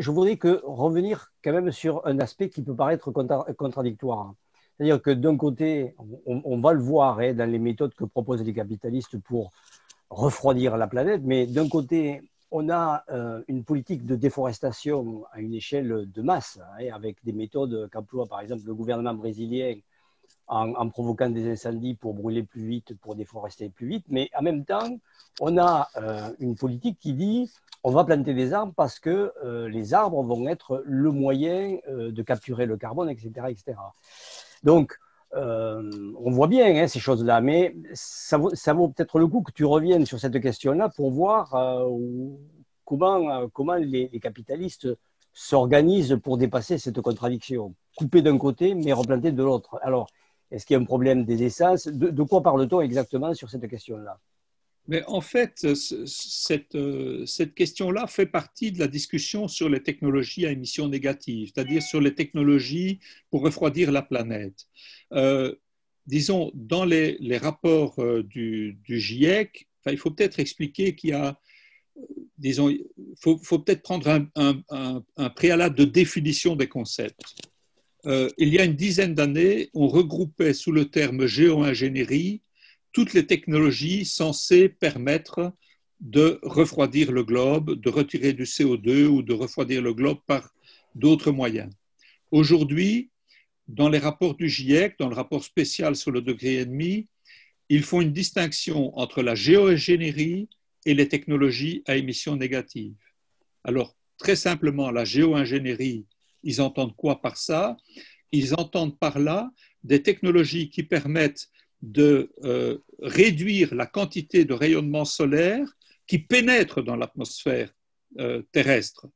je voudrais que revenir quand même sur un aspect qui peut paraître contradictoire. C'est-à-dire que d'un côté, on, va le voir hein, dans les méthodes que proposent les capitalistes pour refroidir la planète, mais d'un côté, on a euh, une politique de déforestation à une échelle de masse, hein, avec des méthodes qu'emploie par exemple le gouvernement brésilien en, provoquant des incendies pour brûler plus vite, pour déforester plus vite, mais en même temps, on a euh, une politique qui dit on va planter des arbres parce que euh, les arbres vont être le moyen euh, de capturer le carbone, etc. etc. Donc, euh, on voit bien hein, ces choses-là, mais ça vaut, peut-être le coup que tu reviennes sur cette question-là pour voir comment, les, capitalistes s'organisent pour dépasser cette contradiction. Couper d'un côté, mais replanter de l'autre. Alors, est-ce qu'il y a un problème des essences de quoi parle-t-on exactement sur cette question-là mais en fait, euh, cette, question-là fait partie de la discussion sur les technologies à émissions négatives, c'est-à-dire sur les technologies pour refroidir la planète. Euh, disons, dans les, rapports euh, du, GIEC, il faut peut-être expliquer qu'il y a disons, faut, peut-être prendre un, préalable de définition des concepts. il y a une dizaine d'années, on regroupait sous le terme géo-ingénierie toutes les technologies censées permettre de refroidir le globe, de retirer du CO2 ou de refroidir le globe par d'autres moyens. Aujourd'hui, dans les rapports du GIEC, dans le rapport spécial sur le degré et demi, ils font une distinction entre la géoingénierie et les technologies à émissions négatives. Alors, très simplement, la géo ils entendent quoi par ça Ils entendent par là des technologies qui permettent de euh, réduire la quantité de rayonnement solaire qui pénètre dans l'atmosphère euh, terrestre.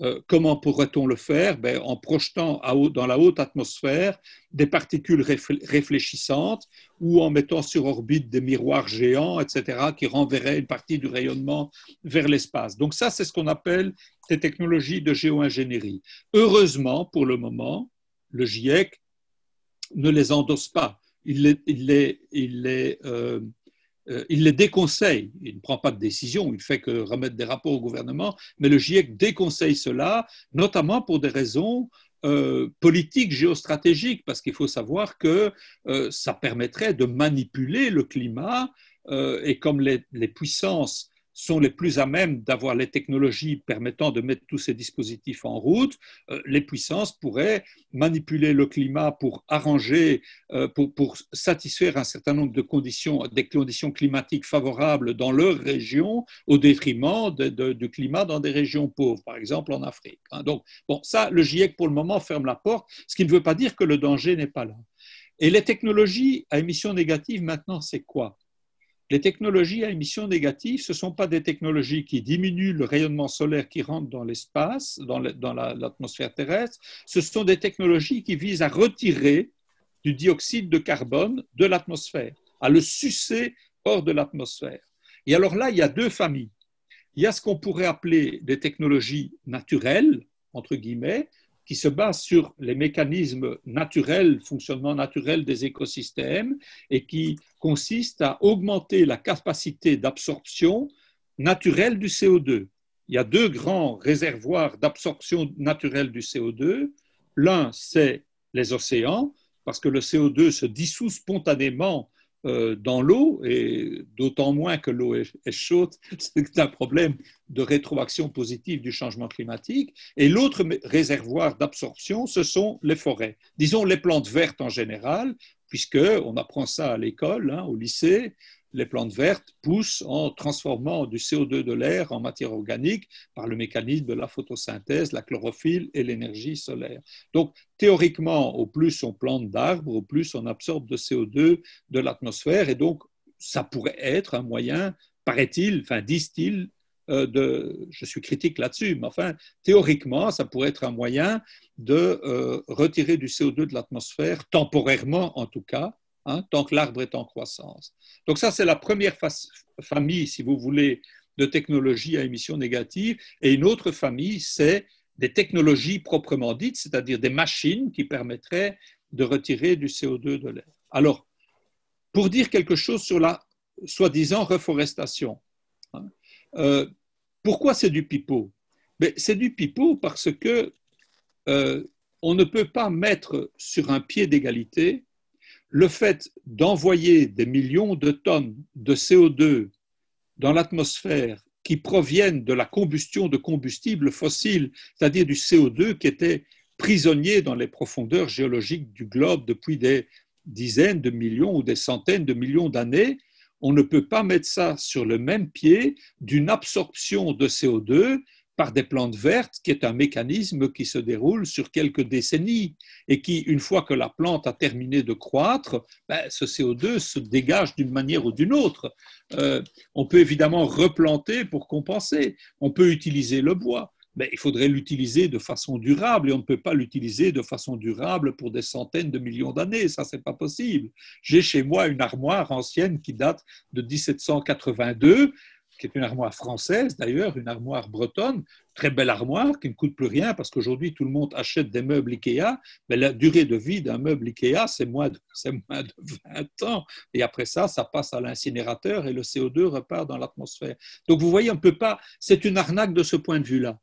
Euh, comment pourrait-on le faire ben, En projetant dans la haute atmosphère des particules réfléchissantes ou en mettant sur orbite des miroirs géants, etc., qui renverraient une partie du rayonnement vers l'espace. Donc ça, c'est ce qu'on appelle des technologies de géo-ingénierie. Heureusement, pour le moment, le GIEC ne les endosse pas. Euh, euh, il les, déconseille. Il ne prend pas de décision, il fait que remettre des rapports au gouvernement, mais le GIEC déconseille cela, notamment pour des raisons euh, politiques géostratégiques, parce qu'il faut savoir que ça permettrait de manipuler le climat, et comme les puissances sont les plus à même d'avoir les technologies permettant de mettre tous ces dispositifs en route, euh, les puissances pourraient manipuler le climat pour arranger, euh, pour, satisfaire un certain nombre de conditions, des conditions climatiques favorables dans leur région au détriment du climat dans des régions pauvres, par exemple en Afrique. Hein. Donc, bon, ça, le GIEC pour le moment ferme la porte, ce qui ne veut pas dire que le danger n'est pas là. Et les technologies à émissions négatives, maintenant, c'est quoi les technologies à émission négative, ce ne sont pas des technologies qui diminuent le rayonnement solaire qui rentre dans l'espace, dans l'atmosphère terrestre, ce sont des technologies qui visent à retirer du dioxyde de carbone de l'atmosphère, à le sucer hors de l'atmosphère. Et alors là, il y a deux familles. Il y a ce qu'on pourrait appeler des technologies naturelles, entre guillemets, qui se base sur les mécanismes naturels, fonctionnement naturel des écosystèmes, et qui consiste à augmenter la capacité d'absorption naturelle du CO2. Il y a deux grands réservoirs d'absorption naturelle du CO2. L'un, c'est les océans, parce que le CO2 se dissout spontanément euh, dans l'eau, et d'autant moins que l'eau est, chaude, c'est un problème de rétroaction positive du changement climatique. Et l'autre réservoir d'absorption, ce sont les forêts, disons les plantes vertes en général, puisque on apprend ça à l'école, hein, au lycée, les plantes vertes poussent en transformant du CO2 de l'air en matière organique par le mécanisme de la photosynthèse, la chlorophylle et l'énergie solaire. Donc, théoriquement, au plus on plante d'arbres, au plus on absorbe de CO2 de l'atmosphère, et donc ça pourrait être un moyen, paraît-il, enfin disent-ils, euh, de, je suis critique là-dessus, mais enfin, théoriquement, ça pourrait être un moyen de euh, retirer du CO2 de l'atmosphère, temporairement en tout cas, tant hein. que l'arbre est en croissance. Donc ça, c'est la première famille, si vous voulez, de technologies à émissions négatives. Et une autre famille, c'est des technologies proprement dites, c'est-à-dire des machines qui permettraient de retirer du CO2 de l'air. Alors, pour dire quelque chose sur la soi-disant reforestation, hein, euh, pourquoi c'est du pipeau ben, C'est du pipeau parce que euh, on ne peut pas mettre sur un pied d'égalité le fait d'envoyer des millions de tonnes de CO2 dans l'atmosphère qui proviennent de la combustion de combustibles fossiles, c'est-à-dire du CO2 qui était prisonnier dans les profondeurs géologiques du globe depuis des dizaines de millions ou des centaines de millions d'années, on ne peut pas mettre ça sur le même pied d'une absorption de CO2 par des plantes vertes, qui est un mécanisme qui se déroule sur quelques décennies et qui, une fois que la plante a terminé de croître, ben, ce CO2 se dégage d'une manière ou d'une autre. Euh, on peut évidemment replanter pour compenser, on peut utiliser le bois. mais il faudrait l'utiliser de façon durable et on ne peut pas l'utiliser de façon durable pour des centaines de millions d'années, ça c'est pas possible. J'ai chez moi une armoire ancienne qui date de 1782 qui est une armoire française d'ailleurs, une armoire bretonne, très belle armoire qui ne coûte plus rien parce qu'aujourd'hui tout le monde achète des meubles Ikea, mais la durée de vie d'un meuble Ikea c'est moins, de, moins de 20 ans et après ça, ça passe à l'incinérateur et le CO2 repart dans l'atmosphère. Donc vous voyez, on ne peut pas, c'est une arnaque de ce point de vue-là.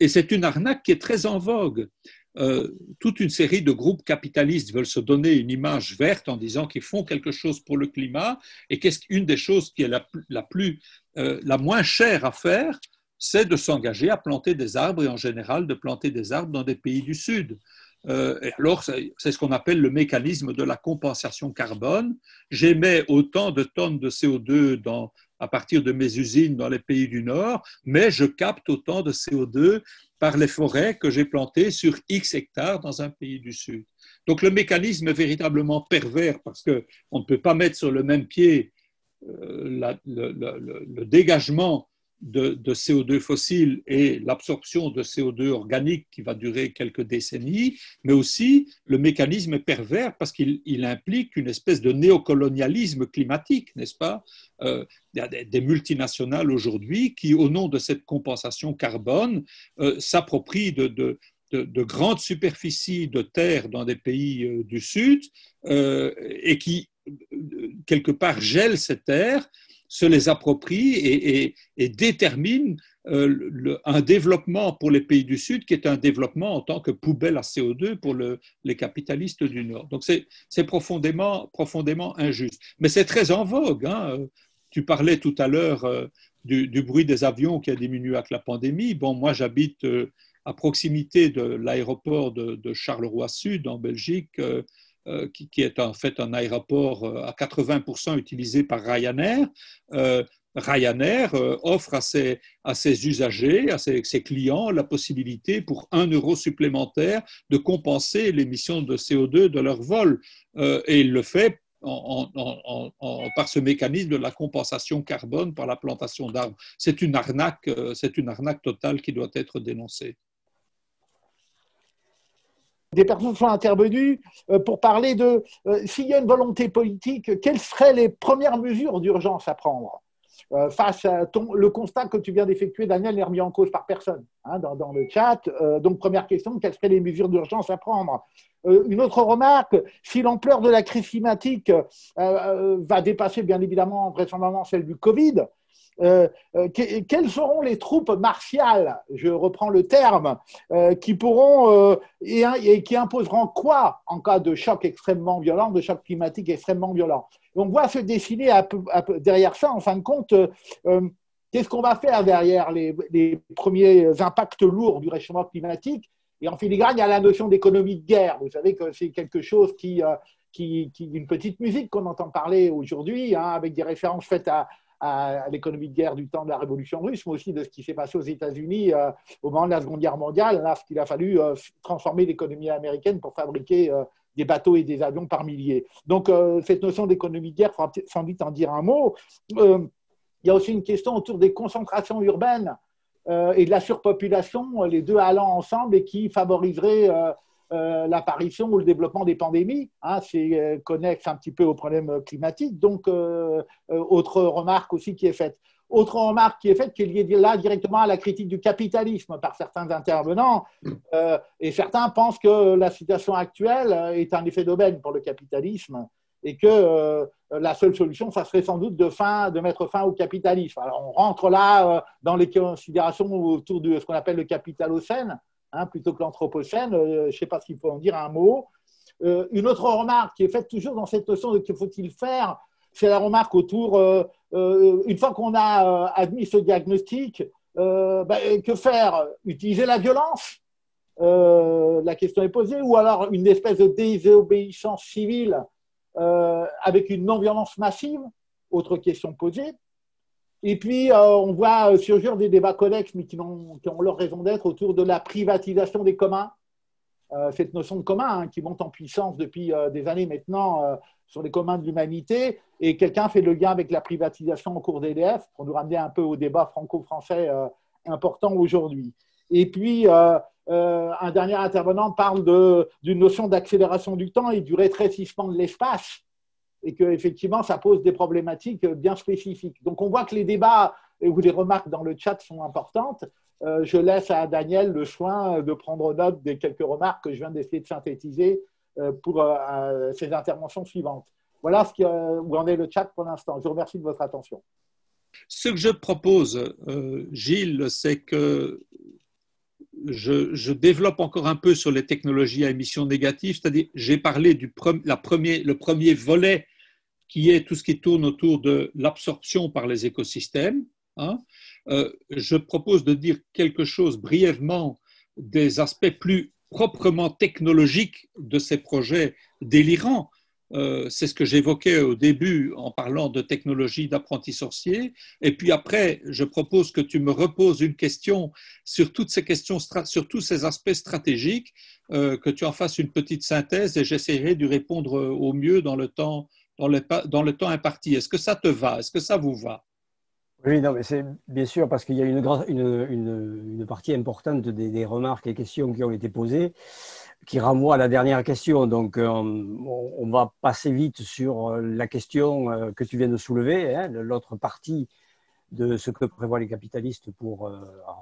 Et c'est une arnaque qui est très en vogue. Euh, toute une série de groupes capitalistes veulent se donner une image verte en disant qu'ils font quelque chose pour le climat. Et qu'est-ce qu'une des choses qui est la, plus, euh, la moins chère à faire, c'est de s'engager à planter des arbres et en général de planter des arbres dans des pays du Sud. Euh, alors, c'est ce qu'on appelle le mécanisme de la compensation carbone. J'émets autant de tonnes de CO2 dans, à partir de mes usines dans les pays du Nord, mais je capte autant de CO2 par les forêts que j'ai plantées sur X hectares dans un pays du Sud. Donc le mécanisme est véritablement pervers parce qu'on ne peut pas mettre sur le même pied euh, le, dégagement de, CO2 fossile et l'absorption de CO2 organique qui va durer quelques décennies, mais aussi le mécanisme est pervers parce qu'il implique une espèce de néocolonialisme climatique, n'est-ce pas euh, il y a des, multinationales aujourd'hui qui, au nom de cette compensation carbone, euh, s'approprient de, grandes superficies de terre dans des pays euh, du Sud et qui, quelque part, gèlent ces terres se les approprie et, et, détermine euh, un développement pour les pays du Sud qui est un développement en tant que poubelle à CO2 pour les capitalistes du Nord. Donc c'est profondément, profondément injuste. Mais c'est très en vogue. Hein. Tu parlais tout à l'heure euh, du, bruit des avions qui a diminué avec la pandémie. Bon, moi j'habite euh, à proximité de l'aéroport de, de Charleroi Sud en Belgique. Euh, qui, est en fait un aéroport euh, à 80% utilisé par Ryanair. Euh, Ryanair offre à ses, à ses usagers, à ses, clients, la possibilité pour un euro supplémentaire de compenser l'émission de CO2 de leur vol. et il le fait par ce mécanisme de la compensation carbone par la plantation d'arbres. C'est une arnaque, c'est une arnaque totale qui doit être dénoncée des personnes sont intervenues euh, pour parler de euh, s'il y a une volonté politique, quelles seraient les premières mesures d'urgence à prendre euh, face à le constat que tu viens d'effectuer, Daniel, n'est remis en cause par personne hein, dans, le chat. donc, première question, quelles seraient les mesures d'urgence à prendre Une autre remarque, si l'ampleur de la crise climatique va dépasser bien évidemment vraisemblablement celle du Covid, euh, euh, quelles seront les troupes martiales, je reprends le terme, euh, qui pourront et, qui imposeront quoi en cas de choc extrêmement violent, de choc climatique extrêmement violent On voit se dessiner derrière ça, en fin de compte, qu'est-ce qu'on va faire derrière les, premiers impacts lourds du réchauffement climatique et en filigrane, il y a la notion d'économie de guerre. Vous savez que c'est quelque chose qui, qui, une petite musique qu'on entend parler aujourd'hui, hein, avec des références faites à, à l'économie de guerre du temps de la Révolution russe, mais aussi de ce qui s'est passé aux États-Unis euh, au moment de la Seconde Guerre mondiale, là, qu'il a fallu euh, transformer l'économie américaine pour fabriquer euh, des bateaux et des avions par milliers. Donc, cette notion d'économie de guerre, sans doute en dire un mot. il y a aussi une question autour des concentrations urbaines et de la surpopulation, les deux allant ensemble et qui favoriserait euh, l'apparition ou le développement des pandémies. Hein, c'est euh, connexe un petit peu au problème climatique. Donc, euh, autre remarque aussi qui est faite. Autre remarque qui est faite, qui est liée là directement à la critique du capitalisme par certains intervenants. et certains pensent que la situation actuelle est un effet d'aubaine pour le capitalisme et que la seule solution, ça serait sans doute de, fin, de mettre fin au capitalisme. Alors, on rentre là dans les considérations autour de ce qu'on appelle le capital capitalocène Hein, plutôt que l'anthropocène, euh, je ne sais pas qu'il faut en dire un mot. Euh, une autre remarque qui est faite toujours dans cette notion de que faut-il faire, c'est la remarque autour, euh, une fois qu'on a admis ce diagnostic, bah, que faire Utiliser la violence La question est posée, ou alors une espèce de désobéissance civile avec une non-violence massive Autre question posée. Et puis, euh, on voit euh, surgir des débats connexes, mais qui ont, ont leur raison d'être autour de la privatisation des communs. Euh, cette notion de commun hein, qui monte en puissance depuis des années maintenant sur les communs de l'humanité. Et quelqu'un fait le lien avec la privatisation en cours d'EDF pour nous ramener un peu au débat franco-français important aujourd'hui. Et puis, un dernier intervenant parle d'une notion d'accélération du temps et du rétrécissement de l'espace et qu'effectivement, ça pose des problématiques euh, bien spécifiques. Donc, on voit que les débats euh, ou les remarques dans le chat sont importantes. Euh, je laisse à Daniel le soin de prendre note des quelques remarques que je viens d'essayer de synthétiser pour ces ses interventions suivantes. Voilà ce où en est le chat pour l'instant. Je vous remercie de votre attention. Ce que je propose, Gilles, c'est que je, développe encore un peu sur les technologies à émissions négatives, c'est-à-dire j'ai parlé du premier, le premier volet qui est tout ce qui tourne autour de l'absorption par les écosystèmes. Hein. Euh, je propose de dire quelque chose brièvement des aspects plus proprement technologiques de ces projets délirants. Euh, c'est ce que j'évoquais au début en parlant de technologie d'apprenti sorcier. Et puis après, je propose que tu me reposes une question sur toutes ces questions, sur tous ces aspects stratégiques, euh, que tu en fasses une petite synthèse et j'essaierai d'y répondre au mieux dans le temps dans le, temps imparti. Est-ce que ça te va Est-ce que ça vous va oui, non, mais c'est bien sûr parce qu'il y a une, partie importante des, remarques et questions qui ont été posées qui renvoie à la dernière question. Donc, euh, on, va passer vite sur euh, la question euh, que tu viens de soulever, hein, l'autre partie de ce que prévoient les capitalistes pour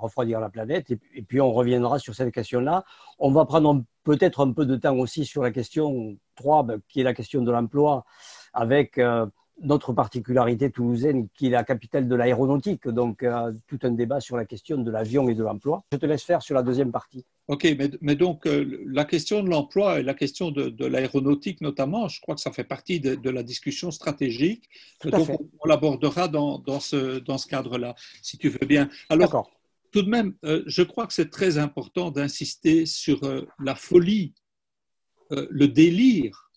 refroidir la planète. Et, puis, on reviendra sur cette question-là. On va prendre peut-être un peu de temps aussi sur la question 3, ben, qui est la question de l'emploi avec notre euh, particularité toulousaine qui est la capitale de l'aéronautique. Donc, euh, tout un débat sur la question de l'avion et de l'emploi. Je te laisse faire sur la deuxième partie. OK, mais, donc euh, la question de l'emploi et la question de, l'aéronautique notamment, je crois que ça fait partie de, la discussion stratégique. donc, fait. on, l'abordera dans, ce, dans ce cadre-là, si tu veux bien. Alors, tout de même, je crois que c'est très important d'insister sur la folie, le délire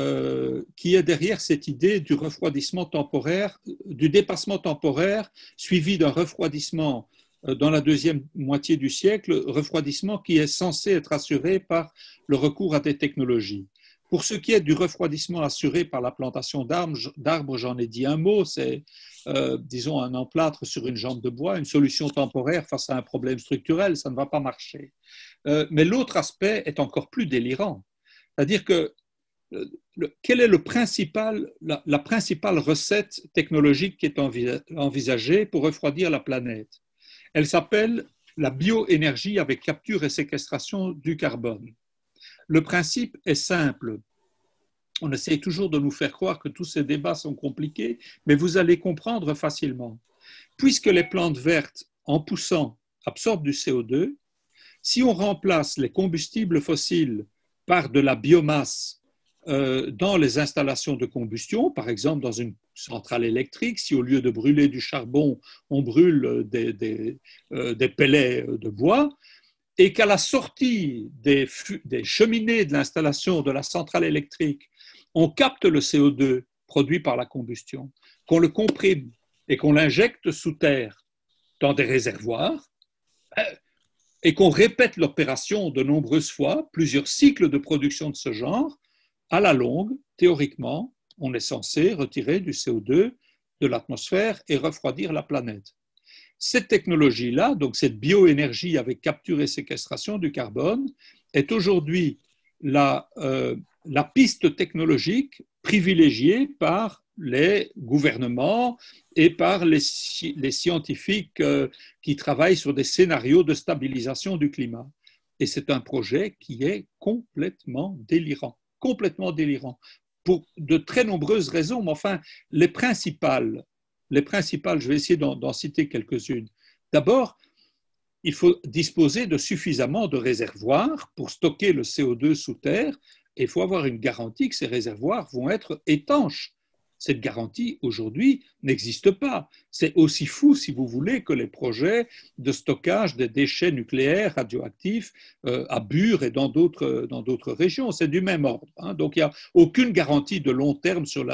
euh, qui est derrière cette idée du refroidissement temporaire, du dépassement temporaire suivi d'un refroidissement euh, dans la deuxième moitié du siècle, refroidissement qui est censé être assuré par le recours à des technologies. Pour ce qui est du refroidissement assuré par la plantation d'arbres, j'en ai dit un mot, c'est, euh, disons, un emplâtre sur une jambe de bois, une solution temporaire face à un problème structurel, ça ne va pas marcher. mais l'autre aspect est encore plus délirant. C'est-à-dire que quelle est la, principale recette technologique qui est envisagée pour refroidir la planète Elle s'appelle la bioénergie avec capture et séquestration du carbone. Le principe est simple. On essaie toujours de nous faire croire que tous ces débats sont compliqués, mais vous allez comprendre facilement. Puisque les plantes vertes, en poussant, absorbent du CO2, si on remplace les combustibles fossiles par de la biomasse euh, dans les installations de combustion, par exemple dans une centrale électrique, si au lieu de brûler du charbon, on brûle euh, euh, des, pellets de bois, et qu'à la sortie des cheminées de l'installation de la centrale électrique, on capte le CO2 produit par la combustion, qu'on le comprime et qu'on l'injecte sous terre dans des réservoirs, et qu'on répète l'opération de nombreuses fois, plusieurs cycles de production de ce genre, à la longue, théoriquement, on est censé retirer du CO2 de l'atmosphère et refroidir la planète. Cette technologie-là, donc cette bioénergie avec capture et séquestration du carbone, est aujourd'hui la, euh, piste technologique privilégiée par les gouvernements et par les, scientifiques euh, qui travaillent sur des scénarios de stabilisation du climat. Et c'est un projet qui est complètement délirant complètement délirant pour de très nombreuses raisons, mais enfin, les principales, les principales je vais essayer d'en citer quelques-unes. D'abord, il faut disposer de suffisamment de réservoirs pour stocker le CO2 sous terre, et il faut avoir une garantie que ces réservoirs vont être étanches cette garantie, aujourd'hui, n'existe pas. C'est aussi fou, si vous voulez, que les projets de stockage des déchets nucléaires radioactifs euh, à Bure et dans d'autres régions. C'est du même ordre. Hein. Donc, il n'y a aucune garantie de long terme sur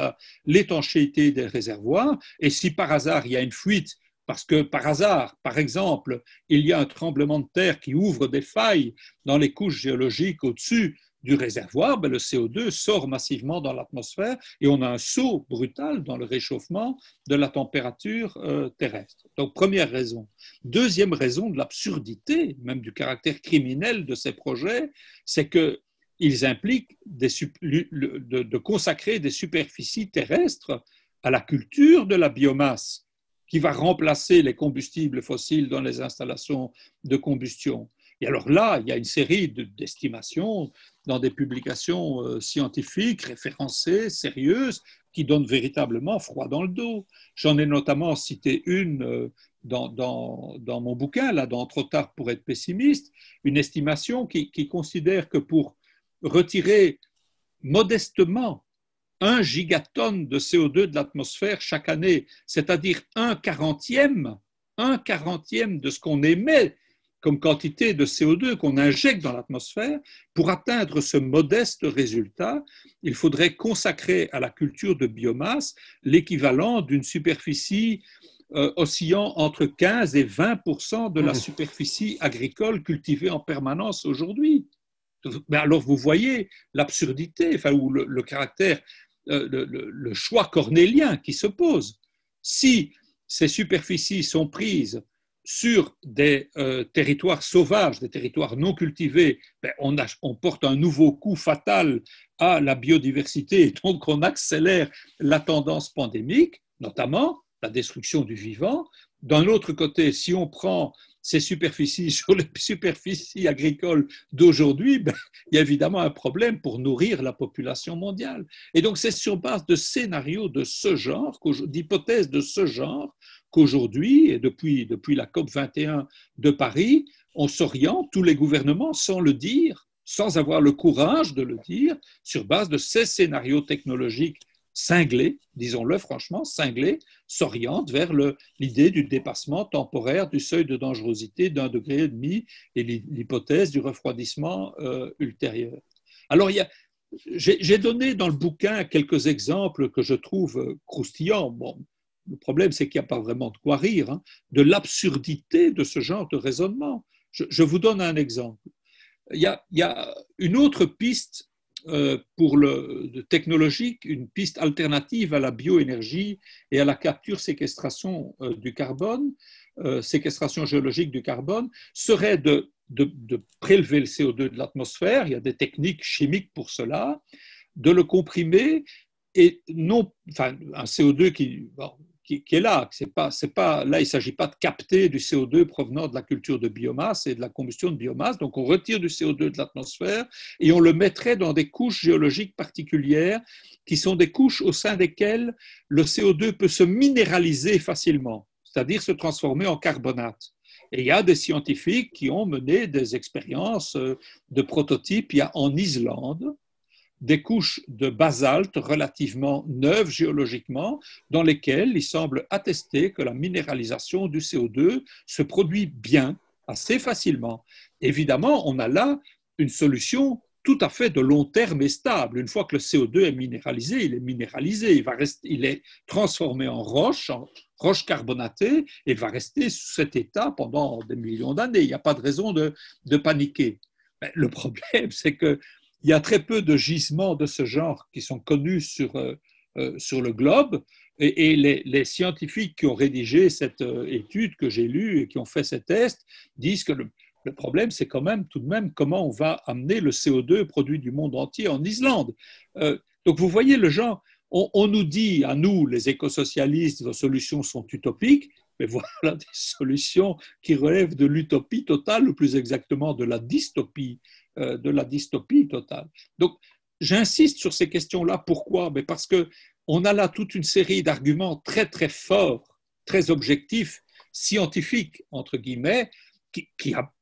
l'étanchéité des réservoirs. Et si par hasard, il y a une fuite, parce que par hasard, par exemple, il y a un tremblement de terre qui ouvre des failles dans les couches géologiques au-dessus du réservoir, ben le CO2 sort massivement dans l'atmosphère et on a un saut brutal dans le réchauffement de la température euh, terrestre. Donc, première raison. Deuxième raison de l'absurdité, même du caractère criminel de ces projets, c'est qu'ils impliquent de consacrer des superficies terrestres à la culture de la biomasse qui va remplacer les combustibles fossiles dans les installations de combustion. Et alors là, il y a une série d'estimations dans des publications euh, scientifiques référencées, sérieuses, qui donnent véritablement froid dans le dos. J'en ai notamment cité une euh, dans, dans, dans, mon bouquin, là, dans Trop tard pour être pessimiste, une estimation qui, qui considère que pour retirer modestement 1 gigatonne de CO2 de l'atmosphère chaque année, c'est-à-dire un quarantième, un quarantième de ce qu'on émet comme quantité de CO2 qu'on injecte dans l'atmosphère, pour atteindre ce modeste résultat, il faudrait consacrer à la culture de biomasse l'équivalent d'une superficie euh, oscillant entre 15 et 20 de la mmh. superficie agricole cultivée en permanence aujourd'hui. alors vous voyez l'absurdité, enfin, ou le, caractère, euh, le, choix cornélien qui se pose. Si ces superficies sont prises sur des euh, territoires sauvages, des territoires non cultivés, ben, on, porte un nouveau coup fatal à la biodiversité et donc on accélère la tendance pandémique, notamment la destruction du vivant. D'un autre côté, si on prend ces superficies sur les superficies agricoles d'aujourd'hui, ben, il y a évidemment un problème pour nourrir la population mondiale. Et donc c'est sur base de scénarios de ce genre, d'hypothèses de ce genre, qu'aujourd'hui, et depuis, depuis la COP 21 de Paris, on s'oriente, tous les gouvernements, sans le dire, sans avoir le courage de le dire, sur base de ces scénarios technologiques cinglés, disons-le franchement, cinglés, s'orientent vers l'idée du dépassement temporaire du seuil de dangerosité d'un degré et demi et l'hypothèse du refroidissement euh, ultérieur. Alors, j'ai donné dans le bouquin quelques exemples que je trouve croustillants. Bon, le problème, c'est qu'il n'y a pas vraiment de quoi rire, hein, de l'absurdité de ce genre de raisonnement. Je, vous donne un exemple. Il y a, une autre piste euh, pour le technologique, une piste alternative à la bioénergie et à la capture-séquestration euh, du carbone, euh, séquestration géologique du carbone, serait de, de, prélever le CO2 de l'atmosphère, il y a des techniques chimiques pour cela, de le comprimer et non, enfin, un CO2 qui, qui, est là. C'est pas, pas, là, il ne s'agit pas de capter du CO2 provenant de la culture de biomasse et de la combustion de biomasse. Donc, on retire du CO2 de l'atmosphère et on le mettrait dans des couches géologiques particulières qui sont des couches au sein desquelles le CO2 peut se minéraliser facilement, c'est-à-dire se transformer en carbonate. Et il y a des scientifiques qui ont mené des expériences euh, de prototypes. en Islande, des couches de basalte relativement neuves géologiquement, dans lesquelles il semble attester que la minéralisation du CO2 se produit bien, assez facilement. Évidemment, on a là une solution tout à fait de long terme et stable. Une fois que le CO2 est minéralisé, il est minéralisé, il, va rester, il est transformé en roche, en roche carbonatée, et va rester sous cet état pendant des millions d'années. Il n'y a pas de raison de, paniquer. le problème, c'est que il y a très peu de gisements de ce genre qui sont connus sur, euh, euh, sur le globe. Et, les, les, scientifiques qui ont rédigé cette euh, étude que j'ai lue et qui ont fait ces tests disent que le, le problème, c'est quand même tout de même comment on va amener le CO2 produit du monde entier en Islande. donc vous voyez le genre, on, on, nous dit à nous, les écosocialistes, vos solutions sont utopiques, mais voilà des solutions qui relèvent de l'utopie totale, ou plus exactement de la dystopie, euh, de la dystopie totale. Donc, j'insiste sur ces questions-là. Pourquoi Mais parce que on a là toute une série d'arguments très très forts, très objectifs, scientifiques entre guillemets,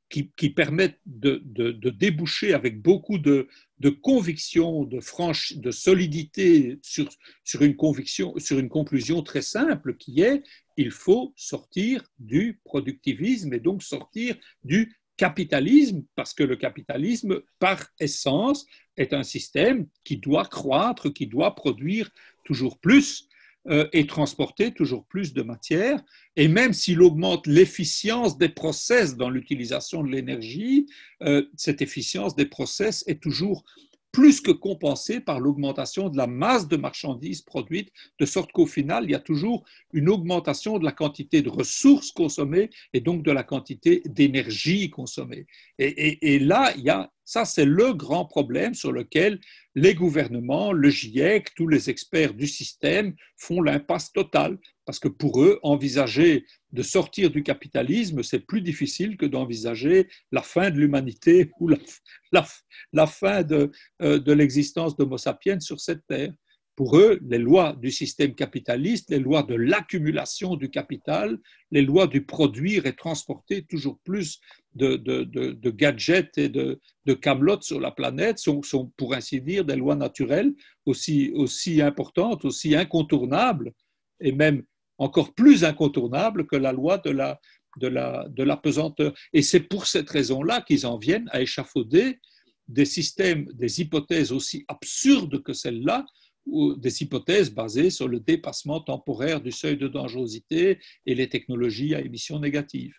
qui, qui, permettent de, de, de, déboucher avec beaucoup de, de conviction, de franche, de solidité sur, sur, une conviction, sur une conclusion très simple qui est il faut sortir du productivisme et donc sortir du capitalisme, parce que le capitalisme, par essence, est un système qui doit croître, qui doit produire toujours plus euh, et transporter toujours plus de matière. Et même s'il augmente l'efficience des process dans l'utilisation de l'énergie, euh, cette efficience des process est toujours plus que compensé par l'augmentation de la masse de marchandises produites, de sorte qu'au final, il y a toujours une augmentation de la quantité de ressources consommées et donc de la quantité d'énergie consommée. Et, là, il y ça, c'est le grand problème sur lequel les gouvernements, le GIEC, tous les experts du système font l'impasse totale, parce que pour eux, envisager de sortir du capitalisme, c'est plus difficile que d'envisager la fin de l'humanité ou la, fin de, euh, de l'existence d'Homo sapiens sur cette terre. Pour eux, les lois du système capitaliste, les lois de l'accumulation du capital, les lois du produire et transporter toujours plus de, gadgets et de, camelotes sur la planète sont, sont, pour ainsi dire, des lois naturelles aussi, aussi importantes, aussi incontournables et même encore plus incontournable que la loi de la, pesanteur. Et c'est pour cette raison-là qu'ils en viennent à échafauder des systèmes, des hypothèses aussi absurdes que celles-là, ou des hypothèses basées sur le dépassement temporaire du seuil de dangerosité et les technologies à émissions négatives.